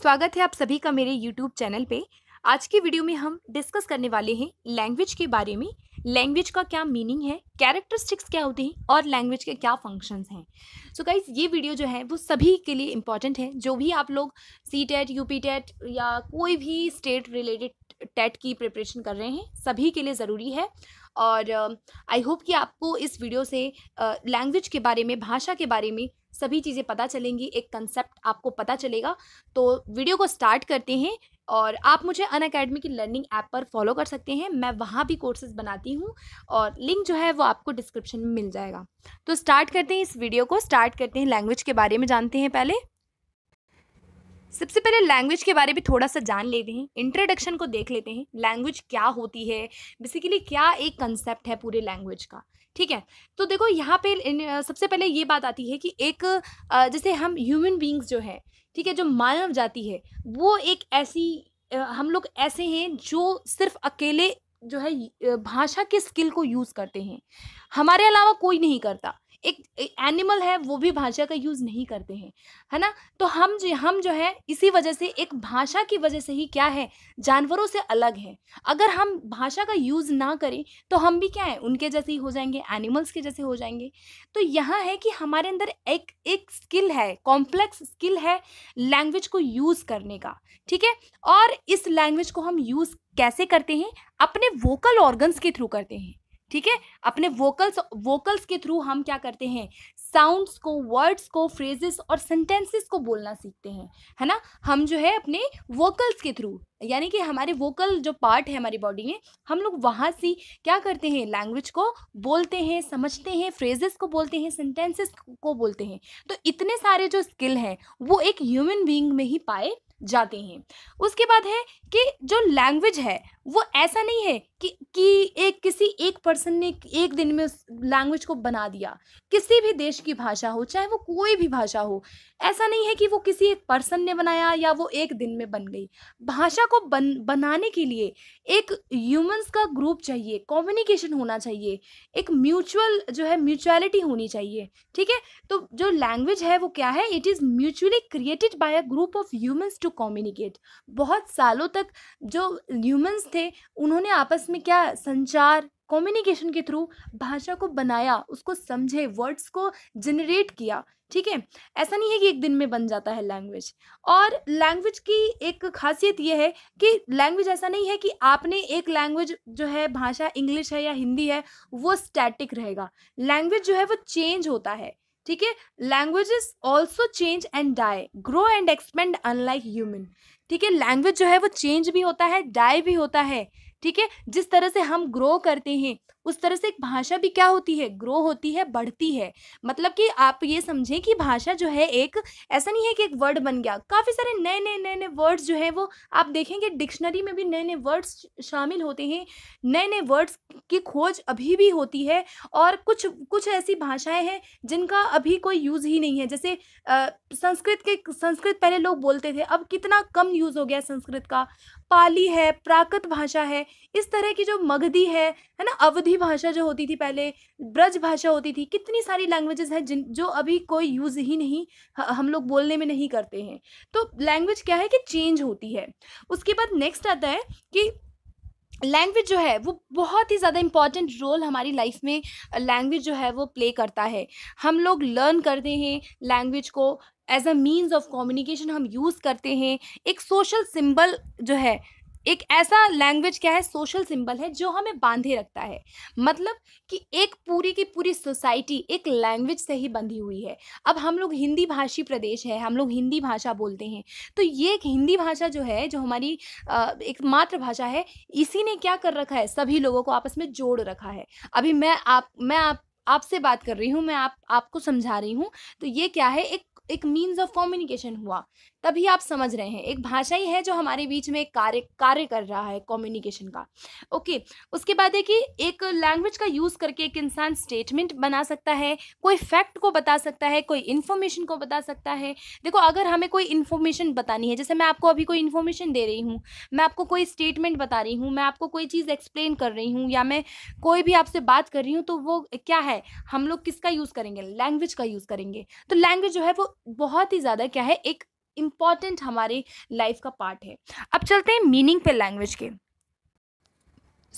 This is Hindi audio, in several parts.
स्वागत है आप सभी का मेरे यूट्यूब चैनल पे आज की वीडियो में हम डिस्कस करने वाले हैं लैंग्वेज के बारे में लैंग्वेज का क्या मीनिंग है कैरेक्टरिस्टिक्स क्या होते हैं और लैंग्वेज के क्या फंक्शंस हैं सो so गाइज ये वीडियो जो है वो सभी के लिए इम्पॉर्टेंट है जो भी आप लोग सी टेट यू पी टेट या कोई भी स्टेट रिलेटेड टेट की प्रिपरेशन कर रहे हैं सभी के लिए ज़रूरी है और आई uh, होप कि आपको इस वीडियो से लैंग्वेज uh, के बारे में भाषा के बारे में सभी चीज़ें पता चलेंगी एक कंसेप्ट आपको पता चलेगा तो वीडियो को स्टार्ट करते हैं और आप मुझे अन अकेडमी की लर्निंग ऐप पर फॉलो कर सकते हैं मैं वहाँ भी कोर्सेज बनाती हूँ और लिंक जो है वो आपको डिस्क्रिप्शन में मिल जाएगा तो स्टार्ट करते हैं इस वीडियो को स्टार्ट करते हैं लैंग्वेज के बारे में जानते हैं पहले सबसे पहले लैंग्वेज के बारे में थोड़ा सा जान लेते हैं इंट्रोडक्शन को देख लेते हैं लैंग्वेज क्या होती है बेसिकली क्या एक कंसेप्ट है पूरे लैंग्वेज का ठीक है तो देखो यहाँ पे सबसे पहले ये बात आती है कि एक जैसे हम ह्यूमन बींग्स जो है ठीक है जो मानव जाति है वो एक ऐसी हम लोग ऐसे हैं जो सिर्फ अकेले जो है भाषा के स्किल को यूज़ करते हैं हमारे अलावा कोई नहीं करता एक एनिमल है वो भी भाषा का यूज़ नहीं करते हैं है ना तो हम जो हम जो है इसी वजह से एक भाषा की वजह से ही क्या है जानवरों से अलग है अगर हम भाषा का यूज़ ना करें तो हम भी क्या है उनके जैसे ही हो जाएंगे एनिमल्स के जैसे हो जाएंगे तो यहाँ है कि हमारे अंदर एक एक स्किल है कॉम्प्लेक्स स्किल है लैंग्वेज को यूज़ करने का ठीक है और इस लैंग्वेज को हम यूज़ कैसे करते हैं अपने वोकल ऑर्गन्स के थ्रू करते हैं ठीक है अपने वोकल्स वोकल्स के थ्रू हम क्या करते हैं साउंड्स को वर्ड्स को फ्रेजेस और सेंटेंसेस को बोलना सीखते हैं है ना हम जो है अपने वोकल्स के थ्रू यानी कि हमारे वोकल जो पार्ट है हमारी बॉडी में हम लोग वहाँ से क्या करते हैं लैंग्वेज को बोलते हैं समझते हैं फ्रेजेस को बोलते हैं सेंटेंसेस को बोलते हैं तो इतने सारे जो स्किल हैं वो एक ह्यूमन बींग में ही पाए जाते हैं उसके बाद है कि जो लैंग्वेज है वो ऐसा नहीं है कि कि एक किसी एक पर्सन ने एक दिन में उस लैंग्वेज को बना दिया किसी भी देश की भाषा हो चाहे वो कोई भी भाषा हो ऐसा नहीं है कि वो किसी एक पर्सन ने बनाया या वो एक दिन में बन गई भाषा को बन बनाने के लिए एक ह्यूमंस का ग्रुप चाहिए कम्युनिकेशन होना चाहिए एक म्यूचुअल जो है म्यूचुअलिटी होनी चाहिए ठीक है तो जो लैंग्वेज है वो क्या है it is mutually created by a group of humans to communicate बहुत सालों तक जो ह्यूमन्स थे उन्होंने आपस में क्या संचार कम्युनिकेशन के थ्रू भाषा को बनाया उसको समझे वर्ड्स को जनरेट किया ठीक है ऐसा नहीं है कि एक दिन में बन जाता है लैंग्वेज और लैंग्वेज की एक खासियत यह है कि लैंग्वेज ऐसा नहीं है कि आपने एक लैंग्वेज जो है भाषा इंग्लिश है या हिंदी है वो स्टैटिक रहेगा लैंग्वेज जो है वो चेंज होता है ठीक है language also change and die grow and expand unlike human ठीक है लैंग्वेज जो है वो चेंज भी होता है डाई भी होता है ठीक है जिस तरह से हम ग्रो करते हैं उस तरह से एक भाषा भी क्या होती है ग्रो होती है बढ़ती है मतलब कि आप ये समझें कि भाषा जो है एक ऐसा नहीं है कि एक वर्ड बन गया काफ़ी सारे नए नए नए नए वर्ड्स जो है वो आप देखेंगे डिक्शनरी में भी नए नए वर्ड्स शामिल होते हैं नए नए वर्ड्स की खोज अभी भी होती है और कुछ कुछ ऐसी भाषाएँ हैं जिनका अभी कोई यूज़ ही नहीं है जैसे आ, संस्कृत के संस्कृत पहले लोग बोलते थे अब कितना कम यूज़ हो गया संस्कृत का पाली है प्राकृत भाषा है इस तरह की जो मगधी है है ना अवधि भाषा जो होती थी पहले ब्रज भाषा होती थी कितनी सारी लैंग्वेजेस हैं जिन जो अभी कोई यूज़ ही नहीं हम लोग बोलने में नहीं करते हैं तो लैंग्वेज क्या है कि चेंज होती है उसके बाद नेक्स्ट आता है कि लैंग्वेज जो है वो बहुत ही ज़्यादा इम्पॉर्टेंट रोल हमारी लाइफ में लैंग्वेज जो है वो प्ले करता है हम लोग लर्न करते हैं लैंग्वेज को as a means of communication हम यूज़ करते हैं एक सोशल सिंबल जो है एक ऐसा लैंग्वेज क्या है सोशल सिंबल है जो हमें बांधे रखता है मतलब कि एक पूरी की पूरी सोसाइटी एक लैंग्वेज से ही बंधी हुई है अब हम लोग हिंदी भाषी प्रदेश है हम लोग हिंदी भाषा बोलते हैं तो ये एक हिंदी भाषा जो है जो हमारी एक मातृभाषा है इसी ने क्या कर रखा है सभी लोगों को आपस में जोड़ रखा है अभी मैं आप मैं आप आपसे बात कर रही हूँ मैं आप आपको समझा रही हूँ तो ये क्या है एक एक मीन्स ऑफ कम्युनिकेशन हुआ तभी आप समझ रहे हैं एक भाषा ही है जो हमारे बीच में कार्य कार्य कर रहा है कम्युनिकेशन का ओके उसके बाद देखिए कि एक लैंग्वेज का यूज़ करके एक इंसान स्टेटमेंट बना सकता है कोई फैक्ट को बता सकता है कोई इन्फॉर्मेशन को बता सकता है देखो अगर हमें कोई इन्फॉर्मेशन बतानी है जैसे मैं आपको अभी कोई इन्फॉर्मेशन दे रही हूँ मैं आपको कोई स्टेटमेंट बता रही हूँ मैं आपको कोई चीज़ एक्सप्लेन कर रही हूँ या मैं कोई भी आपसे बात कर रही हूँ तो वो क्या है हम लोग किसका यूज़ करेंगे लैंग्वेज का यूज़ करेंगे तो लैंग्वेज जो है वो बहुत ही ज़्यादा क्या है एक इम्पॉर्टेंट हमारे लाइफ का पार्ट है अब चलते हैं मीनिंग पे लैंग्वेज के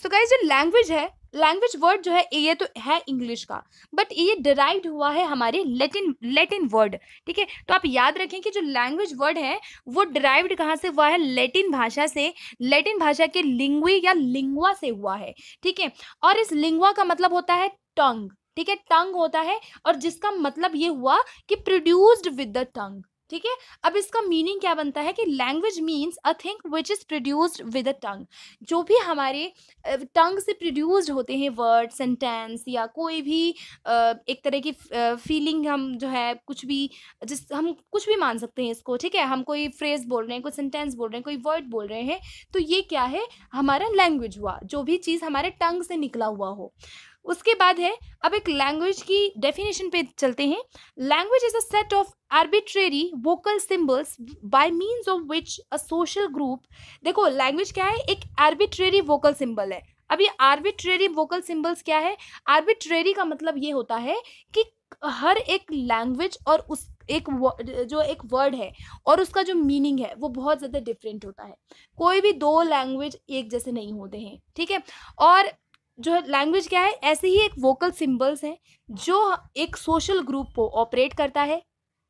सो गाइज जो लैंग्वेज है लैंग्वेज वर्ड जो है ये तो है इंग्लिश का बट ये डिराइव हुआ है हमारे लैटिन लैटिन वर्ड ठीक है तो आप याद रखें कि जो लैंग्वेज वर्ड है वो डिराइव्ड कहाँ से हुआ है लेटिन भाषा से लेटिन भाषा के लिंग्वी या लिंगवा से हुआ है ठीक है और इस लिंगवा का मतलब होता है टंग ठीक है टंग होता है और जिसका मतलब ये हुआ कि प्रोड्यूस्ड विद द टंग ठीक है अब इसका मीनिंग क्या बनता है कि language means a thing which is produced with a tongue जो भी हमारे टंग से प्रोड्यूस्ड होते हैं वर्ड सेंटेंस या कोई भी एक तरह की फीलिंग हम जो है कुछ भी जिस हम कुछ भी मान सकते हैं इसको ठीक है हम कोई फ्रेज बोल रहे हैं कोई सेंटेंस बोल रहे हैं कोई वर्ड बोल रहे हैं तो ये क्या है हमारा लैंग्वेज हुआ जो भी चीज़ हमारे टंग से निकला हुआ हो उसके बाद है अब एक लैंग्वेज की डेफिनेशन पे चलते हैं language is a set of arbitrary vocal symbols by means of which a social group देखो लैंग्वेज क्या है एक आर्बिट्रेरी वोकल सिंबल है अब ये आर्बिट्रेरी वोकल सिंबल्स क्या है आर्बिट्रेरी का मतलब ये होता है कि हर एक लैंग्वेज और उस एक जो एक वर्ड है और उसका जो मीनिंग है वो बहुत ज़्यादा डिफरेंट होता है कोई भी दो लैंग्वेज एक जैसे नहीं होते हैं ठीक है और जो है लैंग्वेज क्या है ऐसे ही एक वोकल सिम्बल्स हैं जो एक सोशल ग्रुप को ऑपरेट करता है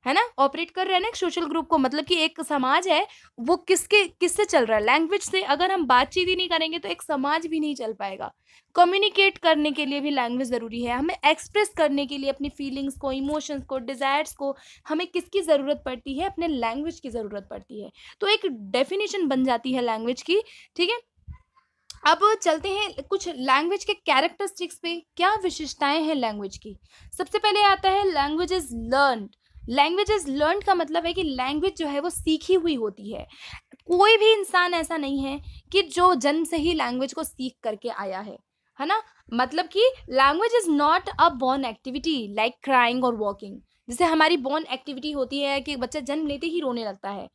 है ना ऑपरेट कर रहे हैं ना एक सोशल ग्रुप को मतलब कि एक समाज है वो किसके किससे चल रहा है लैंग्वेज से अगर हम बातचीत ही नहीं करेंगे तो एक समाज भी नहीं चल पाएगा कम्युनिकेट करने के लिए भी लैंग्वेज ज़रूरी है हमें एक्सप्रेस करने के लिए अपनी फीलिंग्स को इमोशंस को डिज़ायर्स को हमें किसकी ज़रूरत पड़ती है अपने लैंग्वेज की ज़रूरत पड़ती है तो एक डेफिनेशन बन जाती है लैंग्वेज की ठीक है अब चलते हैं कुछ लैंग्वेज के कैरेक्टरिस्टिक्स पे क्या विशेषताएं हैं लैंग्वेज की सबसे पहले आता है language is learn language is learn का मतलब है कि लैंग्वेज जो है वो सीखी हुई होती है कोई भी इंसान ऐसा नहीं है कि जो जन्म से ही लैंग्वेज को सीख करके आया है है ना मतलब कि language is not a born activity like crying और वॉकिंग जैसे हमारी बॉर्न एक्टिविटी होती है कि बच्चा जन्म लेते ही रोने लगता है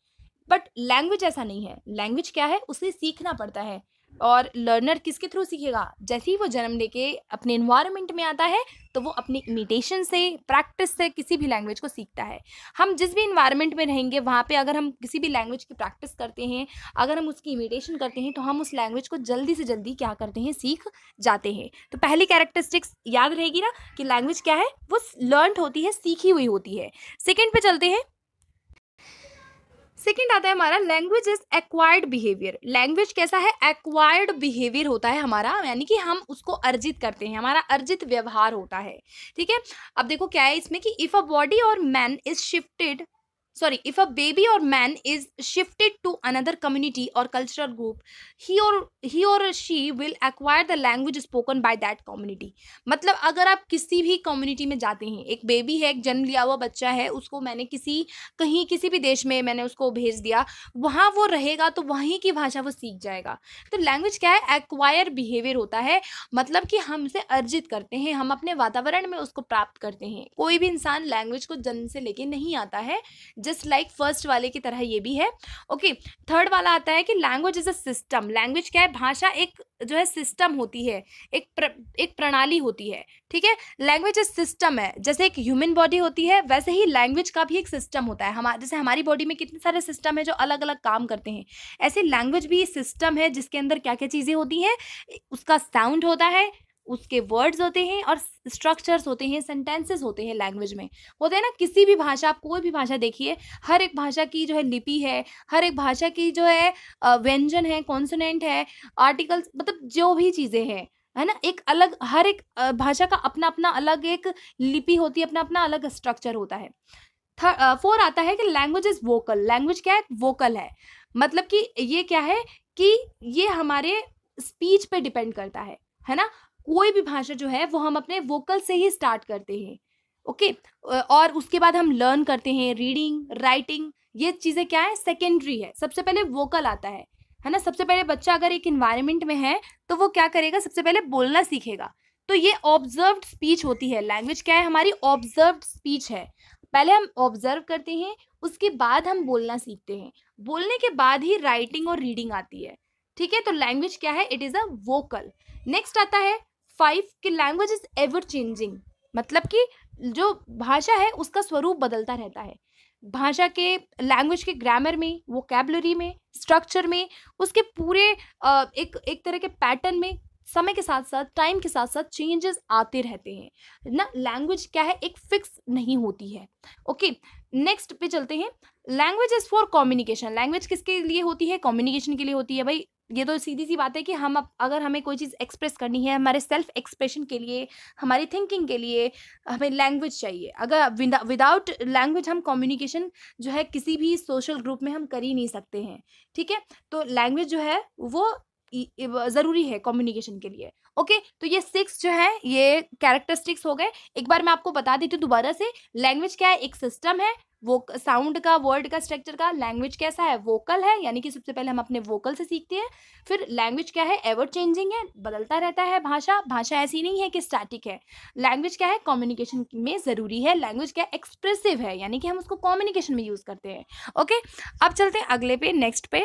बट लैंग्वेज ऐसा नहीं है लैंग्वेज क्या है उसे सीखना पड़ता है और लर्नर किसके थ्रू सीखेगा जैसे ही वो जन्म लेके अपने इन्वायरमेंट में आता है तो वो अपनी इमिटेशन से प्रैक्टिस से किसी भी लैंग्वेज को सीखता है हम जिस भी इन्वायरमेंट में रहेंगे वहाँ पे अगर हम किसी भी लैंग्वेज की प्रैक्टिस करते हैं अगर हम उसकी इमिटेशन करते हैं तो हम उस लैंग्वेज को जल्दी से जल्दी क्या करते हैं सीख जाते हैं तो पहली कैरेक्टरिस्टिक्स याद रहेगी ना कि लैंग्वेज क्या है वो लर्न होती है सीखी हुई होती है सेकेंड पे चलते हैं सेकेंड आता है हमारा language is acquired behaviour language कैसा है एक्वायर्ड बिहेवियर होता है हमारा यानी कि हम उसको अर्जित करते हैं हमारा अर्जित व्यवहार होता है ठीक है अब देखो क्या है इसमें कि इफ अ बॉडी और man is shifted sorry if a baby or man is shifted to another community or cultural group he or he or she will acquire the language spoken by that community मतलब अगर आप किसी भी कम्युनिटी में जाते हैं एक बेबी है एक जन्म लिया हुआ बच्चा है उसको मैंने किसी कहीं किसी भी देश में मैंने उसको भेज दिया वहाँ वो रहेगा तो वहीं की भाषा वो सीख जाएगा तो लैंग्वेज क्या है एक्वायर बिहेवियर होता है मतलब कि हम उसे अर्जित करते हैं हम अपने वातावरण में उसको प्राप्त करते हैं कोई भी इंसान लैंग्वेज को जन्म से लेके नहीं आता है जस्ट लाइक फर्स्ट वाले की तरह ये भी है ओके okay, थर्ड वाला आता है कि language is a system language क्या है भाषा एक जो है सिस्टम होती है एक प्र, एक प्रणाली होती है ठीक है लैंग्वेज एक सिस्टम है जैसे एक ह्यूमन बॉडी होती है वैसे ही लैंग्वेज का भी एक सिस्टम होता है हमारे जैसे हमारी बॉडी में कितने सारे सिस्टम है जो अलग अलग काम करते हैं ऐसे लैंग्वेज भी सिस्टम है जिसके अंदर क्या क्या चीज़ें होती हैं उसका साउंड होता है उसके वर्ड्स होते हैं और स्ट्रक्चर्स होते हैं सेंटेंसेस होते हैं लैंग्वेज में होते हैं ना किसी भी भाषा आप कोई भी भाषा देखिए हर एक भाषा की जो है लिपि है हर एक भाषा की जो है व्यंजन है कॉन्सोनेंट है आर्टिकल्स मतलब जो भी चीज़ें हैं है ना एक अलग हर एक भाषा का अपना अपना अलग एक लिपि होती है अपना अपना अलग स्ट्रक्चर होता है फोर आता है कि लैंग्वेज इज वोकल लैंग्वेज क्या है वोकल है मतलब कि ये क्या है कि ये हमारे स्पीच पे डिपेंड करता है है ना कोई भी भाषा जो है वो हम अपने वोकल से ही स्टार्ट करते हैं ओके okay? और उसके बाद हम लर्न करते हैं रीडिंग राइटिंग ये चीज़ें क्या है सेकेंडरी है सबसे पहले वोकल आता है है ना सबसे पहले बच्चा अगर एक इन्वायरमेंट में है तो वो क्या करेगा सबसे पहले बोलना सीखेगा तो ये ऑब्जर्व्ड स्पीच होती है लैंग्वेज क्या है हमारी ऑब्जर्व्ड स्पीच है पहले हम ऑब्जर्व करते हैं उसके बाद हम बोलना सीखते हैं बोलने के बाद ही राइटिंग और रीडिंग आती है ठीक है तो लैंग्वेज क्या है it is a vocal next आता है फाइव कि लैंग्वेज इज एवर चेंजिंग मतलब कि जो भाषा है उसका स्वरूप बदलता रहता है भाषा के लैंग्वेज के ग्रामर में वो कैबलरी में स्ट्रक्चर में उसके पूरे एक एक तरह के पैटर्न में समय के साथ साथ टाइम के साथ साथ चेंजेस आते रहते हैं ना लैंग्वेज क्या है एक फिक्स नहीं होती है ओके नेक्स्ट पे चलते हैं language is for communication language किसके लिए होती है कम्युनिकेशन के लिए होती है भाई ये तो सीधी सी बात है कि हम अगर हमें कोई चीज़ एक्सप्रेस करनी है हमारे सेल्फ एक्सप्रेशन के लिए हमारी थिंकिंग के लिए हमें लैंग्वेज चाहिए अगर विदाउट लैंग्वेज हम कम्युनिकेशन जो है किसी भी सोशल ग्रुप में हम कर ही नहीं सकते हैं ठीक है तो लैंग्वेज जो है वो ज़रूरी है कम्युनिकेशन के लिए ओके तो ये सिक्स जो है ये कैरेक्टरिस्टिक्स हो गए एक बार मैं आपको बता देती हूँ दोबारा से लैंग्वेज क्या है एक सिस्टम है वो साउंड का वर्ड का स्ट्रक्चर का लैंग्वेज कैसा है वोकल है यानी कि सबसे पहले हम अपने वोकल से सीखते हैं फिर लैंग्वेज क्या है एवर चेंजिंग है बदलता रहता है भाषा भाषा ऐसी नहीं है कि स्टैटिक है लैंग्वेज क्या है कम्युनिकेशन में ज़रूरी है लैंग्वेज क्या एक्सप्रेसिव है यानी कि हम उसको कॉम्युनिकेशन में यूज़ करते हैं ओके अब चलते हैं अगले पे नेक्स्ट पे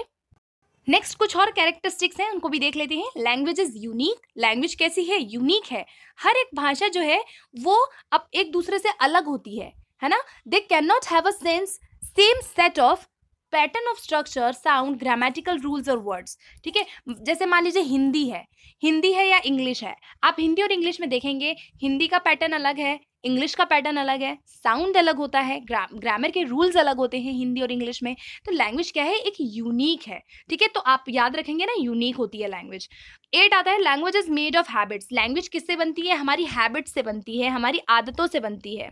नेक्स्ट कुछ और कैरेक्टरिस्टिक्स हैं उनको भी देख लेते हैं लैंग्वेज इज यूनिक लैंग्वेज कैसी है यूनिक है हर एक भाषा जो है वो अब एक दूसरे से अलग होती है है ना they can not have a sense same set of pattern of structure sound grammatical rules और वर्ड्स ठीक है जैसे मान लीजिए हिंदी है हिंदी है या इंग्लिश है आप हिंदी और इंग्लिश में देखेंगे हिंदी का पैटर्न अलग है इंग्लिश का पैटर्न अलग है साउंड अलग होता है ग्रा, ग्रामर के रूल्स अलग होते हैं हिंदी और इंग्लिश में तो लैंग्वेज क्या है एक यूनिक है ठीक है तो आप याद रखेंगे ना यूनिक होती है लैंग्वेज एट आता है language is made of habits language किससे बनती है हमारी हैबिट्स से बनती है हमारी आदतों से बनती है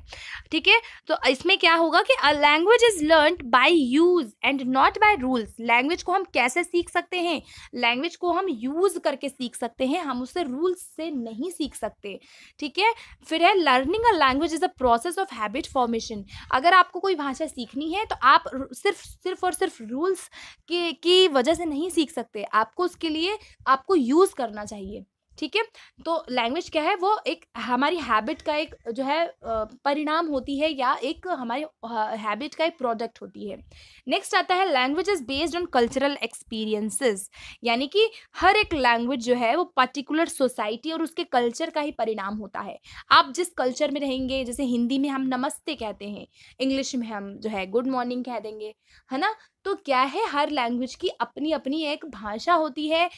ठीक है तो इसमें क्या होगा कि a language is learn by use and not by rules language को हम कैसे सीख सकते हैं लैंग्वेज को हम यूज करके सीख सकते हैं हम उससे रूल्स से नहीं सीख सकते ठीक है फिर है learning a language is a process of habit formation अगर आपको कोई भाषा सीखनी है तो आप सिर्फ सिर्फ और सिर्फ रूल्स के की वजह से नहीं सीख सकते आपको उसके लिए आपको यूज यूज़ करना चाहिए ठीक है तो लैंग्वेज क्या है वो एक हमारी हैबिट का एक जो है परिणाम होती है या एक हमारी हैबिट का एक प्रोडक्ट होती है नेक्स्ट आता है language is based on cultural experiences यानी कि हर एक लैंग्वेज जो है वो पर्टिकुलर सोसाइटी और उसके कल्चर का ही परिणाम होता है आप जिस कल्चर में रहेंगे जैसे हिंदी में हम नमस्ते कहते हैं इंग्लिश में हम जो है गुड मॉर्निंग कह देंगे है ना तो क्या है हर लैंग्वेज की अपनी अपनी एक भाषा होती है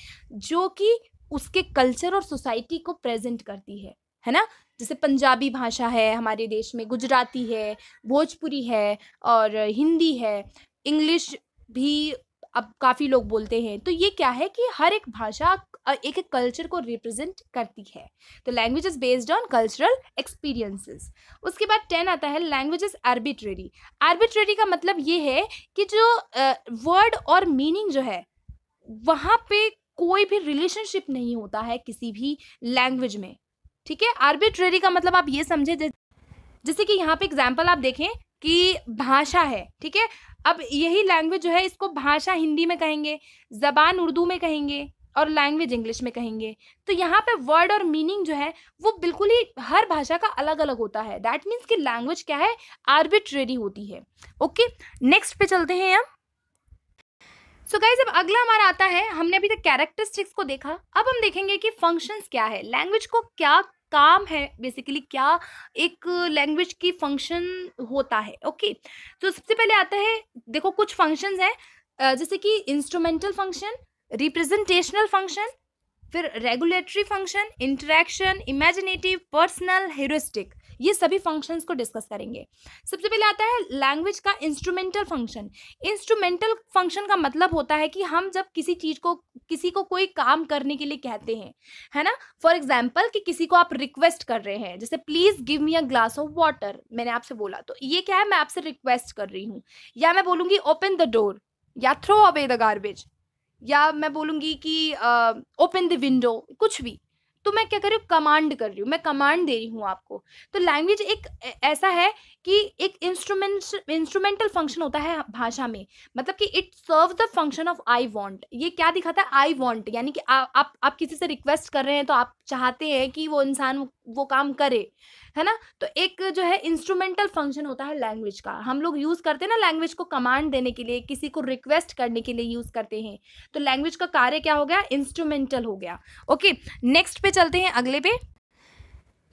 जो कि उसके कल्चर और सोसाइटी को प्रेजेंट करती है है ना जैसे पंजाबी भाषा है हमारे देश में गुजराती है भोजपुरी है और हिंदी है इंग्लिश भी अब काफ़ी लोग बोलते हैं तो ये क्या है कि हर एक भाषा एक एक कल्चर को रिप्रेजेंट करती है तो language is based on cultural experiences उसके बाद टेन आता है लैंग्वेज इज़ आर्बिट्रेरी आर्बिट्रेरी का मतलब ये है कि जो वर्ड uh, और मीनिंग जो है वहाँ पे कोई भी रिलेशनशिप नहीं होता है किसी भी लैंग्वेज में ठीक है आर्बिट्रेरी का मतलब आप ये समझे जैसे कि यहाँ पे एग्जाम्पल आप देखें कि भाषा है ठीक है अब यही लैंग्वेज जो है इसको भाषा हिंदी में कहेंगे जबान उर्दू में कहेंगे और लैंग्वेज इंग्लिश में कहेंगे तो यहाँ पे वर्ड और मीनिंग जो है वो बिल्कुल ही हर भाषा का अलग अलग होता है दैट मीन्स कि लैंग्वेज क्या है आर्बिट्रेरी होती है ओके नेक्स्ट पे चलते हैं हम सो गाइज अब अगला हमारा आता है हमने अभी तक कैरेक्टरिस्टिक्स को देखा अब हम देखेंगे कि फंक्शंस क्या है लैंग्वेज को क्या काम है बेसिकली क्या एक लैंग्वेज की फंक्शन होता है ओके तो सबसे पहले आता है देखो कुछ फंक्शंस हैं जैसे कि इंस्ट्रूमेंटल फंक्शन रिप्रेजेंटेशनल फंक्शन फिर regulatory function interaction imaginative personal heuristic ये सभी फंक्शंस को डिस्कस करेंगे सबसे पहले आता है लैंग्वेज का इंस्ट्रूमेंटल फंक्शन इंस्ट्रूमेंटल फंक्शन का मतलब होता है कि हम जब किसी चीज़ को किसी को कोई काम करने के लिए कहते हैं है ना फॉर एग्जाम्पल कि किसी को आप रिक्वेस्ट कर रहे हैं जैसे please give me a glass of water मैंने आपसे बोला तो ये क्या है मैं आपसे रिक्वेस्ट कर रही हूँ या मैं बोलूँगी ओपन द डोर या थ्रो अवे द गार्बेज या मैं बोलूँगी कि ओपन द विंडो कुछ भी तो मैं क्या कर रही हूँ कमांड कर रही हूँ मैं कमांड दे रही हूँ आपको तो लैंग्वेज एक ऐसा है कि एक इंस्ट्रूमेंट इंस्ट्रूमेंटल फंक्शन होता है भाषा में मतलब कि it serve the function of I want ये क्या दिखाता है आई वॉन्ट यानी कि आ, आप आप किसी से रिक्वेस्ट कर रहे हैं तो आप चाहते हैं कि वो इंसान वो काम करे है ना तो एक जो है इंस्ट्रूमेंटल फंक्शन होता है लैंग्वेज का हम लोग यूज़ करते हैं ना लैंग्वेज को कमांड देने के लिए किसी को रिक्वेस्ट करने के लिए यूज़ करते हैं तो लैंग्वेज का कार्य क्या हो गया इंस्ट्रूमेंटल हो गया ओके नेक्स्ट पे चलते हैं अगले पे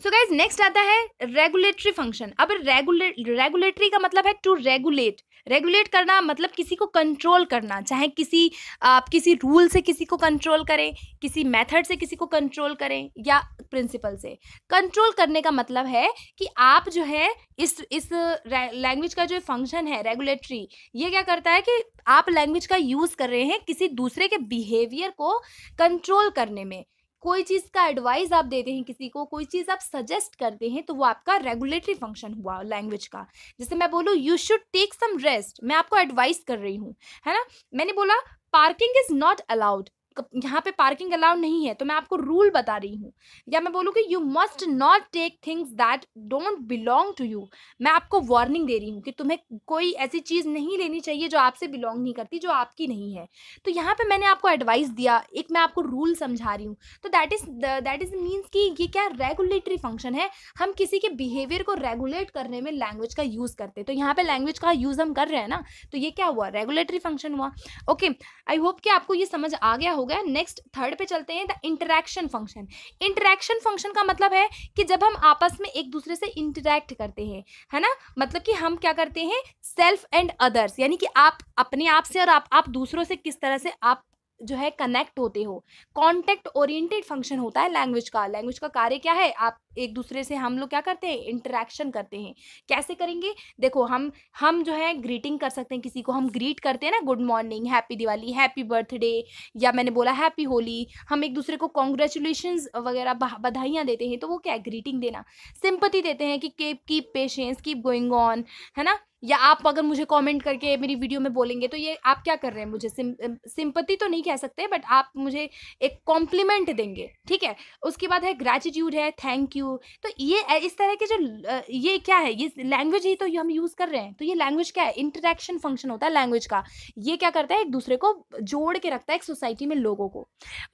सो गाइज नेक्स्ट आता है रेगुलेटरी फंक्शन अब रेगुले रेगुलेटरी का मतलब है टू रेगुलेट रेगुलेट करना मतलब किसी को कंट्रोल करना चाहे किसी आप किसी रूल से किसी को कंट्रोल करें किसी मेथड से किसी को कंट्रोल करें या प्रिंसिपल से कंट्रोल करने का मतलब है कि आप जो है इस इस लैंग्वेज का जो फंक्शन है रेगुलेटरी ये क्या करता है कि आप लैंग्वेज का यूज़ कर रहे हैं किसी दूसरे के बिहेवियर को कंट्रोल करने में कोई चीज़ का एडवाइस आप देते हैं किसी को कोई चीज़ आप सजेस्ट करते हैं तो वो आपका रेगुलेटरी फंक्शन हुआ लैंग्वेज का जैसे मैं बोलूँ you should take some rest मैं आपको एडवाइस कर रही हूँ है ना मैंने बोला पार्किंग इज नॉट अलाउड यहाँ पे पार्किंग अलाउ नहीं है तो मैं आपको रूल बता रही हूँ या मैं बोलूँ कि you must not take things that don't belong to you मैं आपको वार्निंग दे रही हूँ कि तुम्हें कोई ऐसी चीज़ नहीं लेनी चाहिए जो आपसे बिलोंग नहीं करती जो आपकी नहीं है तो यहाँ पे मैंने आपको एडवाइस दिया एक मैं आपको रूल समझा रही हूँ तो that is that is means कि ये क्या रेगुलेटरी फंक्शन है हम किसी के बिहेवियर को रेगुलेट करने में लैंग्वेज का यूज़ करते तो यहाँ पर लैंग्वेज का यूज़ हम कर रहे हैं ना तो ये क्या हुआ रेगुलेटरी फंक्शन हुआ ओके आई होप कि आपको ये समझ आ गया हो हो गया नेक्स्ट थर्ड पे चलते हैं the interaction function interaction function का मतलब है कि जब हम आपस में एक दूसरे से इंटरेक्ट करते हैं है ना मतलब कि हम क्या करते हैं सेल्फ एंड अदर्स यानी कि आप अपने आप से और आप आप दूसरों से किस तरह से आप जो है कनेक्ट होते हो कॉन्टेक्ट ओरिएंटेड फंक्शन होता है लैंग्वेज का लैंग्वेज का कार्य क्या है आप एक दूसरे से हम लोग क्या करते हैं इंटरेक्शन करते हैं कैसे करेंगे देखो हम हम जो है ग्रीटिंग कर सकते हैं किसी को हम ग्रीट करते हैं ना good morning happy Diwali happy birthday या मैंने बोला हैप्पी होली हम एक दूसरे को कॉन्ग्रेचुलेशन वगैरह बधाइयाँ देते हैं तो वो क्या है ग्रीटिंग देना सिंपति देते हैं कि keep patience keep going on है ना या आप अगर मुझे कमेंट करके मेरी वीडियो में बोलेंगे तो ये आप क्या कर रहे हैं मुझे सिम सिंपति तो नहीं कह सकते बट आप मुझे एक कॉम्प्लीमेंट देंगे ठीक है उसके बाद है ग्रेटिट्यूड है थैंक यू तो ये इस तरह के जो ये क्या है ये लैंग्वेज ही तो हम यूज़ कर रहे हैं तो ये लैंग्वेज क्या है इंटरेक्शन फंक्शन होता है लैंग्वेज का ये क्या करता है एक दूसरे को जोड़ के रखता है एक सोसाइटी में लोगों को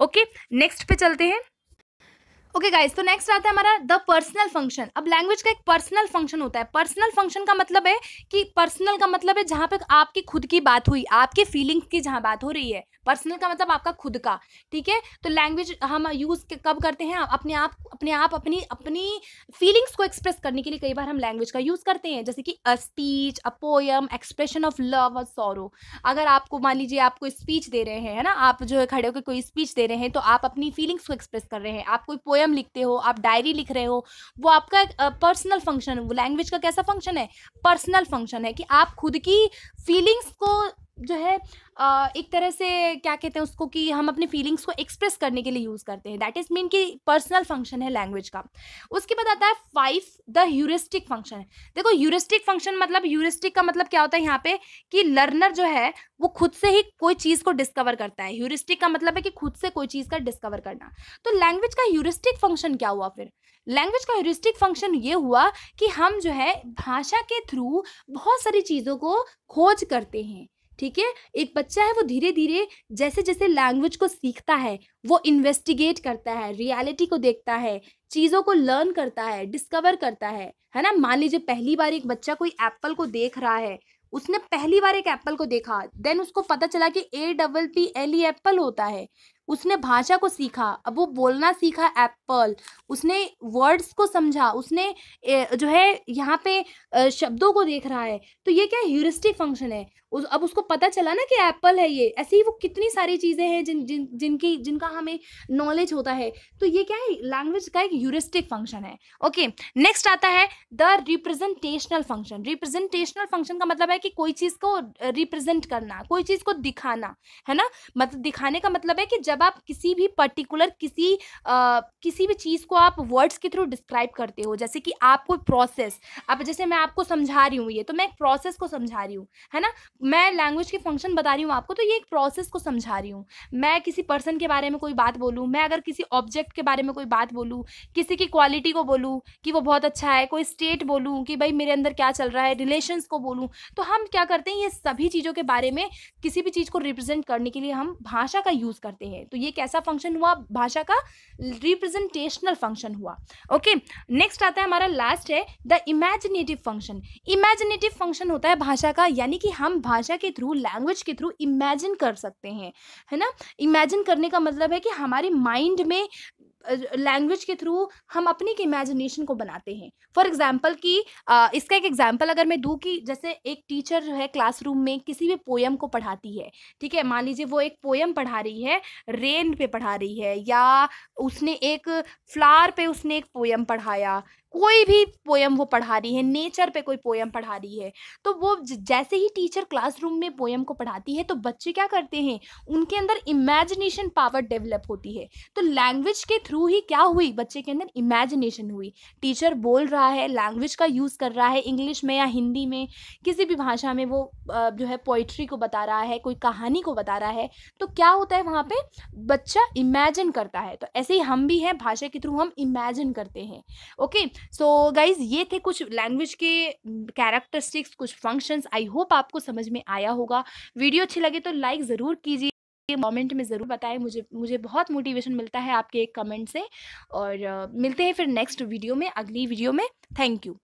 ओके नेक्स्ट पे चलते हैं ओके गाइस तो नेक्स्ट आता है हमारा द पर्सनल फंक्शन अब लैंग्वेज का एक पर्सनल फंक्शन होता है पर्सनल फंक्शन का मतलब है कि पर्सनल का मतलब है जहाँ पे आपकी खुद की बात हुई आपके फीलिंग्स की जहाँ बात हो रही है पर्सनल का मतलब आपका खुद का ठीक है तो लैंग्वेज हम यूज़ कब करते हैं अपने आप अपने आप अपनी अपनी फीलिंग्स को एक्सप्रेस करने के लिए कई बार हम लैंग्वेज का यूज़ करते हैं जैसे कि a speech a poem expression of love और सोरो अगर आपको मान लीजिए आपको स्पीच दे रहे हैं है ना आप जो है खड़े होकर कोई स्पीच दे रहे हैं तो आप अपनी फीलिंग्स को एक्सप्रेस कर रहे हैं आप कोई पोयम लिखते हो आप डायरी लिख रहे हो वो आपका एक पर्सनल फंक्शन वो लैंग्वेज का कैसा फंक्शन है पर्सनल फंक्शन है कि आप खुद की फीलिंग्स को जो है एक तरह से क्या कहते हैं उसको कि हम अपने फीलिंग्स को एक्सप्रेस करने के लिए यूज़ करते हैं दैट इज़ मीन कि पर्सनल फंक्शन है लैंग्वेज का उसके बाद आता है फाइव द यूरिस्टिक फंक्शन देखो यूरिस्टिक फंक्शन मतलब यूरिस्टिक का मतलब क्या होता है यहाँ पे कि लर्नर जो है वो खुद से ही कोई चीज़ को डिस्कवर करता है यूरिस्टिक का मतलब है कि खुद से कोई चीज़ का डिस्कवर करना तो लैंग्वेज का यूरिस्टिक फंक्शन क्या हुआ फिर लैंग्वेज का ह्यूरिस्टिक फंक्शन ये हुआ कि हम जो है भाषा के थ्रू बहुत सारी चीज़ों को खोज करते हैं ठीक है एक बच्चा है वो धीरे धीरे जैसे जैसे लैंग्वेज को सीखता है वो इन्वेस्टिगेट करता है रियलिटी को देखता है चीज़ों को लर्न करता है डिस्कवर करता है है ना मान लीजिए पहली बार एक बच्चा कोई एप्पल को देख रहा है उसने पहली बार एक एप्पल को देखा देन उसको पता चला कि A double P L E apple होता है उसने भाषा को सीखा अब वो बोलना सीखा एप्पल उसने वर्ड्स को समझा उसने जो है यहाँ पे शब्दों को देख रहा है तो ये क्या ह्यूरिस्टिक फंक्शन है उस अब उसको पता चला ना कि एप्पल है ये ऐसे ही वो कितनी सारी चीज़ें हैं जिन जिन जिनकी जिनका हमें नॉलेज होता है तो ये क्या है लैंग्वेज का एक यूरिस्टिक फंक्शन है ओके नेक्स्ट आता है the representational function representational function का मतलब है कि कोई चीज़ को रिप्रेजेंट करना कोई चीज़ को दिखाना है ना मतलब दिखाने का मतलब है कि जब आप किसी भी पर्टिकुलर किसी आ, किसी भी चीज़ को आप वर्ड्स के थ्रू डिस्क्राइब करते हो जैसे कि आप कोई प्रोसेस अब जैसे मैं आपको समझा रही हूँ ये तो मैं एक प्रोसेस को समझा रही हूँ है ना मैं लैंग्वेज के फंक्शन बता रही हूँ आपको तो ये एक प्रोसेस को समझा रही हूँ मैं किसी पर्सन के बारे में कोई बात बोलूँ मैं अगर किसी ऑब्जेक्ट के बारे में कोई बात बोलूँ किसी की क्वालिटी को बोलूँ कि वो बहुत अच्छा है कोई स्टेट बोलूँ कि भाई मेरे अंदर क्या चल रहा है रिलेशंस को बोलूँ तो हम क्या करते हैं ये सभी चीज़ों के बारे में किसी भी चीज़ को रिप्रेजेंट करने के लिए हम भाषा का यूज़ करते हैं तो ये कैसा फंक्शन हुआ भाषा का रिप्रेजेंटेशनल फंक्शन हुआ ओके नेक्स्ट आता है हमारा लास्ट है the imaginative function imaginative function होता है भाषा का यानी कि हम भाषा के थ्रू लैंग्वेज के थ्रू इमेजिन कर सकते हैं है ना इमेजिन करने का मतलब है कि हमारे माइंड में लैंग्वेज के थ्रू हम अपनी की इमेजिनेशन को बनाते हैं फॉर एग्जाम्पल कि इसका एक एग्जाम्पल अगर मैं दूँ कि जैसे एक टीचर जो है क्लासरूम में किसी भी पोयम को पढ़ाती है ठीक है मान लीजिए वो एक पोयम पढ़ा रही है रेन पे पढ़ा रही है या उसने एक फ्लावर पे उसने एक पोयम पढ़ाया कोई भी पोयम वो पढ़ा रही है नेचर पे कोई पोयम पढ़ा रही है तो वो जैसे ही टीचर क्लासरूम में पोयम को पढ़ाती है तो बच्चे क्या करते हैं उनके अंदर इमेजिनेशन पावर डेवलप होती है तो लैंग्वेज के थ्रू ही क्या हुई बच्चे के अंदर इमेजिनेशन हुई टीचर बोल रहा है लैंग्वेज का यूज़ कर रहा है इंग्लिश में या हिंदी में किसी भी भाषा में वो जो है पोइट्री को बता रहा है कोई कहानी को बता रहा है तो क्या होता है वहाँ पे बच्चा इमेजिन करता है तो ऐसे ही हम भी हैं भाषा के थ्रू हम इमेजिन करते हैं ओके सो गाइज ये थे कुछ लैंग्वेज के कैरेक्टरिस्टिक्स कुछ फंक्शंस आई होप आपको समझ में आया होगा वीडियो अच्छी लगे तो लाइक ज़रूर कीजिए कमेंट में ज़रूर बताएं मुझे मुझे बहुत मोटिवेशन मिलता है आपके एक कमेंट से और मिलते हैं फिर नेक्स्ट वीडियो में अगली वीडियो में थैंक यू